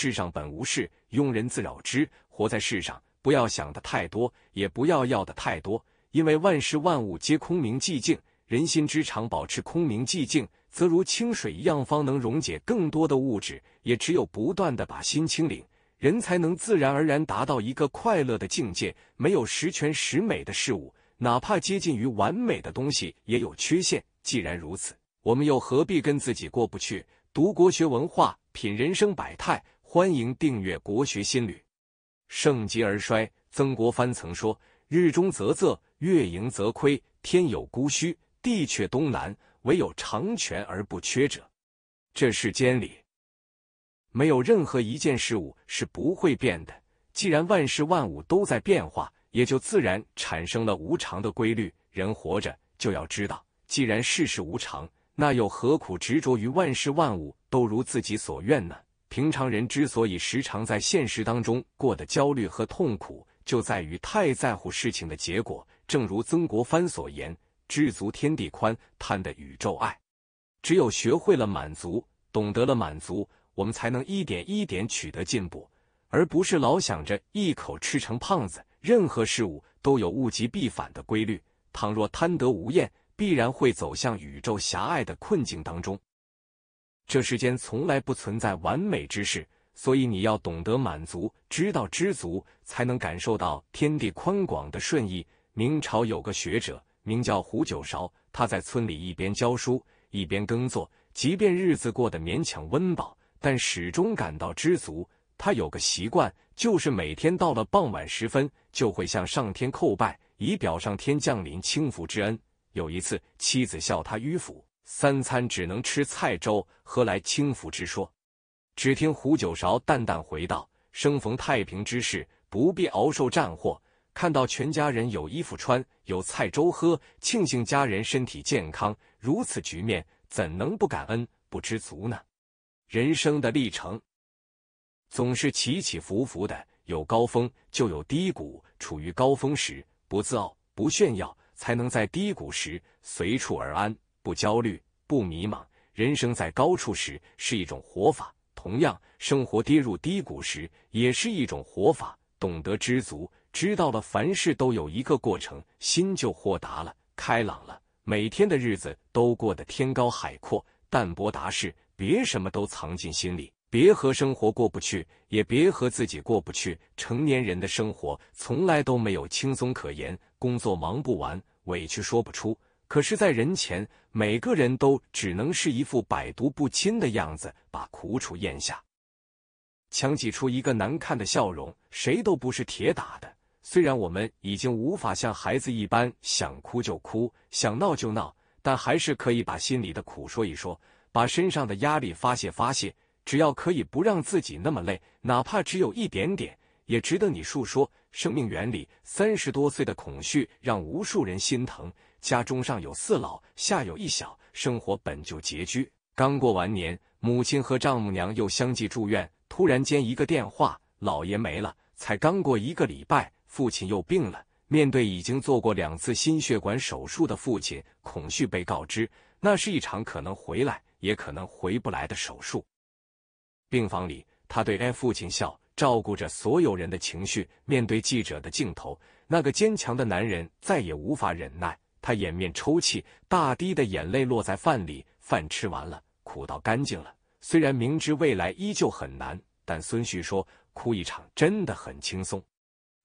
世上本无事，庸人自扰之。活在世上，不要想的太多，也不要要的太多，因为万事万物皆空明寂静。人心之常，保持空明寂静，则如清水一样，方能溶解更多的物质。也只有不断的把心清零，人才能自然而然达到一个快乐的境界。没有十全十美的事物，哪怕接近于完美的东西，也有缺陷。既然如此，我们又何必跟自己过不去？读国学文化，品人生百态。欢迎订阅《国学新旅。盛极而衰，曾国藩曾说：“日中则仄，月盈则亏。天有孤虚，地却东南，唯有长全而不缺者。”这世间里，没有任何一件事物是不会变的。既然万事万物都在变化，也就自然产生了无常的规律。人活着，就要知道，既然世事无常，那又何苦执着于万事万物都如自己所愿呢？平常人之所以时常在现实当中过得焦虑和痛苦，就在于太在乎事情的结果。正如曾国藩所言：“知足天地宽，贪得宇宙爱。”只有学会了满足，懂得了满足，我们才能一点一点取得进步，而不是老想着一口吃成胖子。任何事物都有物极必反的规律，倘若贪得无厌，必然会走向宇宙狭隘的困境当中。这世间从来不存在完美之事，所以你要懂得满足，知道知足，才能感受到天地宽广的顺意。明朝有个学者名叫胡九韶，他在村里一边教书，一边耕作，即便日子过得勉强温饱，但始终感到知足。他有个习惯，就是每天到了傍晚时分，就会向上天叩拜，以表上天降临轻福之恩。有一次，妻子笑他迂腐。三餐只能吃菜粥，何来轻浮之说？只听胡九韶淡淡回道：“生逢太平之事，不必熬受战祸。看到全家人有衣服穿，有菜粥喝，庆幸家人身体健康。如此局面，怎能不感恩、不知足呢？”人生的历程总是起起伏伏的，有高峰就有低谷。处于高峰时，不自傲、不炫耀，才能在低谷时随处而安，不焦虑。不迷茫，人生在高处时是一种活法，同样，生活跌入低谷时也是一种活法。懂得知足，知道了凡事都有一个过程，心就豁达了，开朗了，每天的日子都过得天高海阔，淡泊达事。别什么都藏进心里，别和生活过不去，也别和自己过不去。成年人的生活从来都没有轻松可言，工作忙不完，委屈说不出。可是，在人前，每个人都只能是一副百毒不侵的样子，把苦楚咽下，强挤出一个难看的笑容。谁都不是铁打的，虽然我们已经无法像孩子一般想哭就哭，想闹就闹，但还是可以把心里的苦说一说，把身上的压力发泄发泄。只要可以不让自己那么累，哪怕只有一点点，也值得你述说。生命原理，三十多岁的孔旭让无数人心疼。家中上有四老，下有一小，生活本就拮据。刚过完年，母亲和丈母娘又相继住院。突然间，一个电话，姥爷没了。才刚过一个礼拜，父亲又病了。面对已经做过两次心血管手术的父亲，孔旭被告知，那是一场可能回来也可能回不来的手术。病房里，他对父亲笑，照顾着所有人的情绪。面对记者的镜头，那个坚强的男人再也无法忍耐。他掩面抽泣，大滴的眼泪落在饭里，饭吃完了，苦到干净了。虽然明知未来依旧很难，但孙旭说，哭一场真的很轻松。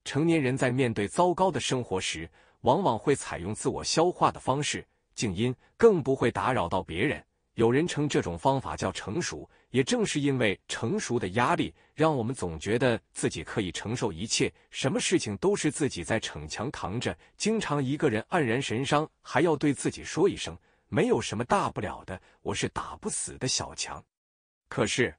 成年人在面对糟糕的生活时，往往会采用自我消化的方式，静音，更不会打扰到别人。有人称这种方法叫成熟，也正是因为成熟的压力，让我们总觉得自己可以承受一切，什么事情都是自己在逞强扛着，经常一个人黯然神伤，还要对自己说一声没有什么大不了的，我是打不死的小强。可是，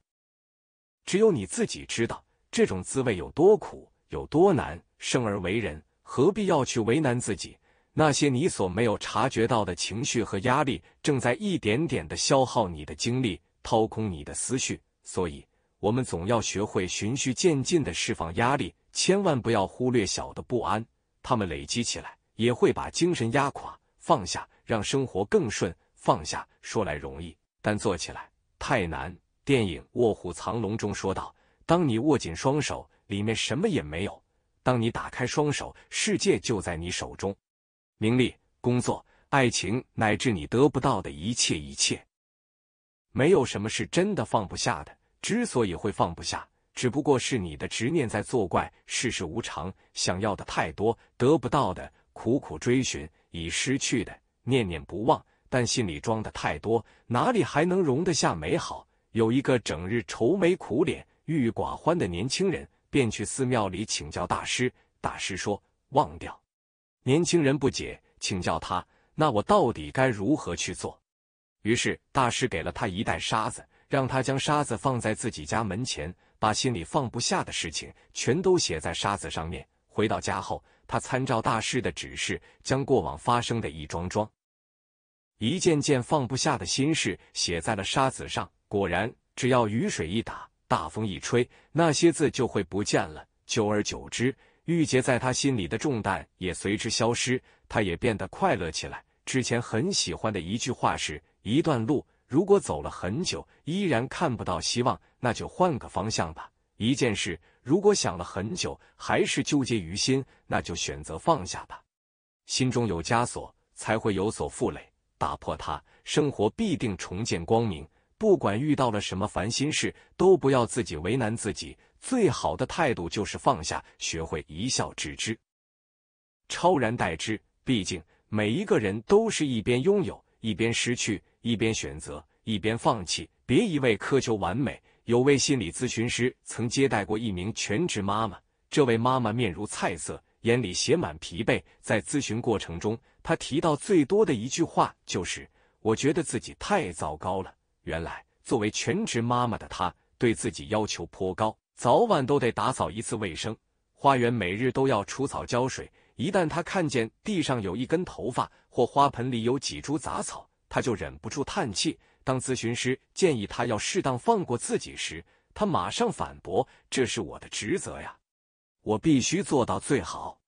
只有你自己知道这种滋味有多苦，有多难。生而为人，何必要去为难自己？那些你所没有察觉到的情绪和压力，正在一点点的消耗你的精力，掏空你的思绪。所以，我们总要学会循序渐进的释放压力，千万不要忽略小的不安，他们累积起来也会把精神压垮。放下，让生活更顺。放下，说来容易，但做起来太难。电影《卧虎藏龙》中说道：“当你握紧双手，里面什么也没有；当你打开双手，世界就在你手中。”名利、工作、爱情，乃至你得不到的一切一切，没有什么是真的放不下的。之所以会放不下，只不过是你的执念在作怪。世事无常，想要的太多，得不到的苦苦追寻，已失去的念念不忘。但心里装的太多，哪里还能容得下美好？有一个整日愁眉苦脸、郁郁寡欢的年轻人，便去寺庙里请教大师。大师说：“忘掉。”年轻人不解，请教他：“那我到底该如何去做？”于是大师给了他一袋沙子，让他将沙子放在自己家门前，把心里放不下的事情全都写在沙子上面。回到家后，他参照大师的指示，将过往发生的一桩桩、一件件放不下的心事写在了沙子上。果然，只要雨水一打，大风一吹，那些字就会不见了。久而久之，郁结在他心里的重担也随之消失，他也变得快乐起来。之前很喜欢的一句话是：一段路，如果走了很久依然看不到希望，那就换个方向吧；一件事，如果想了很久还是纠结于心，那就选择放下吧。心中有枷锁，才会有所负累，打破它，生活必定重见光明。不管遇到了什么烦心事，都不要自己为难自己。最好的态度就是放下，学会一笑置之，超然待之。毕竟，每一个人都是一边拥有，一边失去，一边选择，一边放弃。别一味苛求完美。有位心理咨询师曾接待过一名全职妈妈，这位妈妈面如菜色，眼里写满疲惫。在咨询过程中，她提到最多的一句话就是：“我觉得自己太糟糕了。”原来，作为全职妈妈的她，对自己要求颇高。早晚都得打扫一次卫生，花园每日都要除草浇水。一旦他看见地上有一根头发或花盆里有几株杂草，他就忍不住叹气。当咨询师建议他要适当放过自己时，他马上反驳：“这是我的职责呀，我必须做到最好。”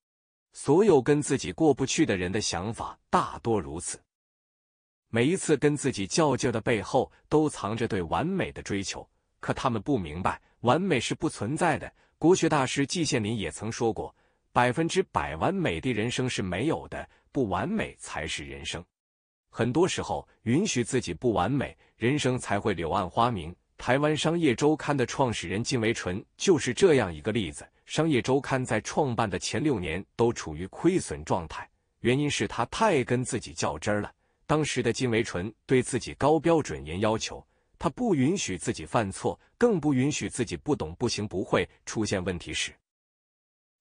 所有跟自己过不去的人的想法大多如此。每一次跟自己较劲的背后，都藏着对完美的追求。可他们不明白，完美是不存在的。国学大师季羡林也曾说过：“百分之百完美的人生是没有的，不完美才是人生。”很多时候，允许自己不完美，人生才会柳暗花明。台湾商业周刊的创始人金维纯就是这样一个例子。商业周刊在创办的前六年都处于亏损状态，原因是他太跟自己较真儿了。当时的金维纯对自己高标准、严要求。他不允许自己犯错，更不允许自己不懂、不行、不会。出现问题时，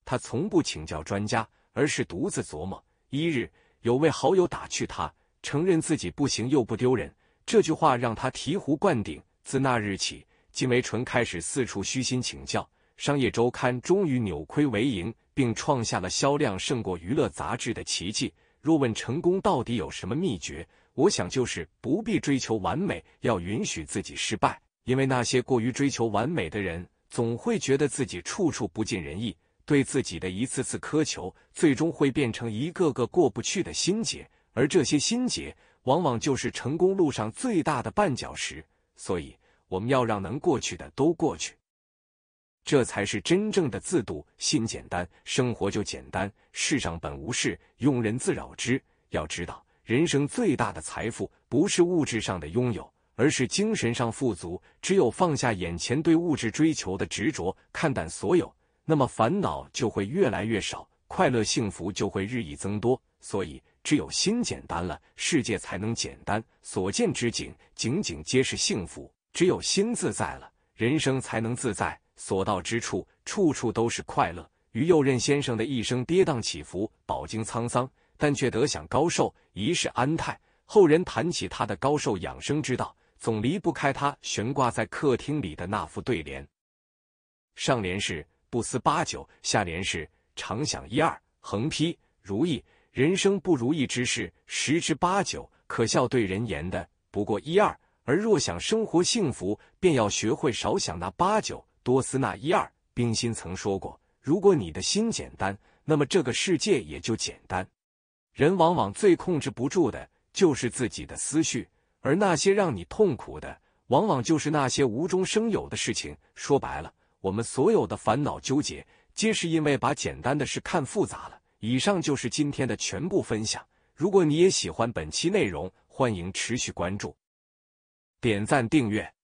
他从不请教专家，而是独自琢磨。一日，有位好友打趣他：“承认自己不行又不丢人。”这句话让他醍醐灌顶。自那日起，金维纯开始四处虚心请教。商业周刊终于扭亏为盈，并创下了销量胜过娱乐杂志的奇迹。若问成功到底有什么秘诀？我想，就是不必追求完美，要允许自己失败。因为那些过于追求完美的人，总会觉得自己处处不尽人意，对自己的一次次苛求，最终会变成一个个过不去的心结。而这些心结，往往就是成功路上最大的绊脚石。所以，我们要让能过去的都过去，这才是真正的自度心简单，生活就简单。世上本无事，庸人自扰之。要知道。人生最大的财富，不是物质上的拥有，而是精神上富足。只有放下眼前对物质追求的执着，看淡所有，那么烦恼就会越来越少，快乐幸福就会日益增多。所以，只有心简单了，世界才能简单，所见之景，景景皆是幸福。只有心自在了，人生才能自在，所到之处，处处都是快乐。于右任先生的一生跌宕起伏，饱经沧桑。但却得享高寿，一世安泰。后人谈起他的高寿养生之道，总离不开他悬挂在客厅里的那副对联。上联是“不思八九”，下联是“常想一二”。横批“如意”。人生不如意之事十之八九，可笑对人言的不过一二。而若想生活幸福，便要学会少想那八九，多思那一二。冰心曾说过：“如果你的心简单，那么这个世界也就简单。”人往往最控制不住的就是自己的思绪，而那些让你痛苦的，往往就是那些无中生有的事情。说白了，我们所有的烦恼纠结，皆是因为把简单的事看复杂了。以上就是今天的全部分享。如果你也喜欢本期内容，欢迎持续关注、点赞、订阅。